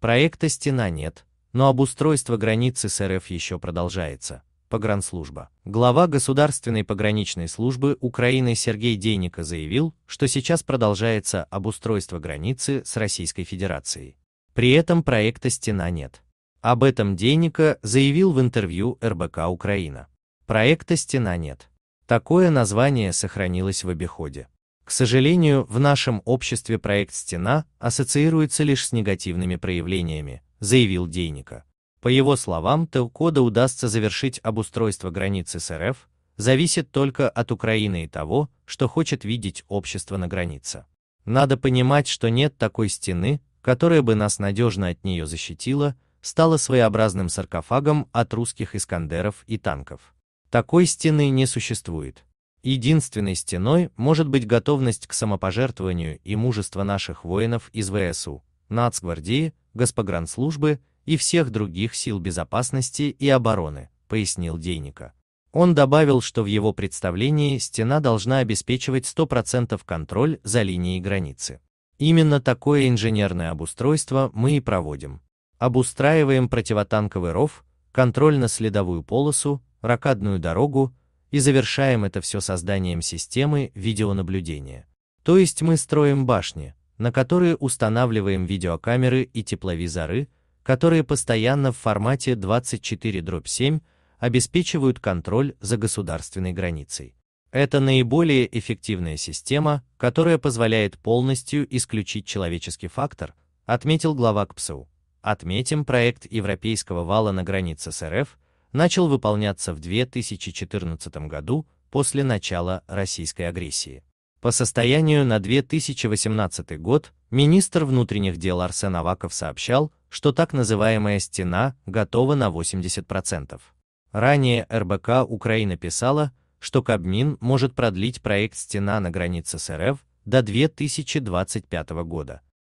Проекта «Стена» нет, но обустройство границы с РФ еще продолжается. Погранслужба. Глава Государственной пограничной службы Украины Сергей Дейника заявил, что сейчас продолжается обустройство границы с Российской Федерацией. При этом проекта «Стена» нет. Об этом Дейника заявил в интервью РБК «Украина». Проекта «Стена» нет. Такое название сохранилось в обиходе. К сожалению, в нашем обществе проект «Стена» ассоциируется лишь с негативными проявлениями, заявил Дейника. По его словам, кода удастся завершить обустройство границы с РФ, зависит только от Украины и того, что хочет видеть общество на границе. Надо понимать, что нет такой стены, которая бы нас надежно от нее защитила, стала своеобразным саркофагом от русских искандеров и танков. Такой стены не существует. Единственной стеной может быть готовность к самопожертвованию и мужество наших воинов из ВСУ, Нацгвардии, Госпогранслужбы и всех других сил безопасности и обороны, пояснил Дейника. Он добавил, что в его представлении стена должна обеспечивать 100% контроль за линией границы. Именно такое инженерное обустройство мы и проводим. Обустраиваем противотанковый ров, контрольно-следовую полосу, ракадную дорогу, и завершаем это все созданием системы видеонаблюдения. То есть мы строим башни, на которые устанавливаем видеокамеры и тепловизоры, которые постоянно в формате 24-7 обеспечивают контроль за государственной границей. Это наиболее эффективная система, которая позволяет полностью исключить человеческий фактор, отметил глава КПСУ. Отметим проект Европейского вала на границе с РФ, начал выполняться в 2014 году после начала российской агрессии. По состоянию на 2018 год министр внутренних дел Арсен Аваков сообщал, что так называемая «стена» готова на 80%. Ранее РБК Украина писала, что Кабмин может продлить проект «Стена» на границе с РФ до 2025 года.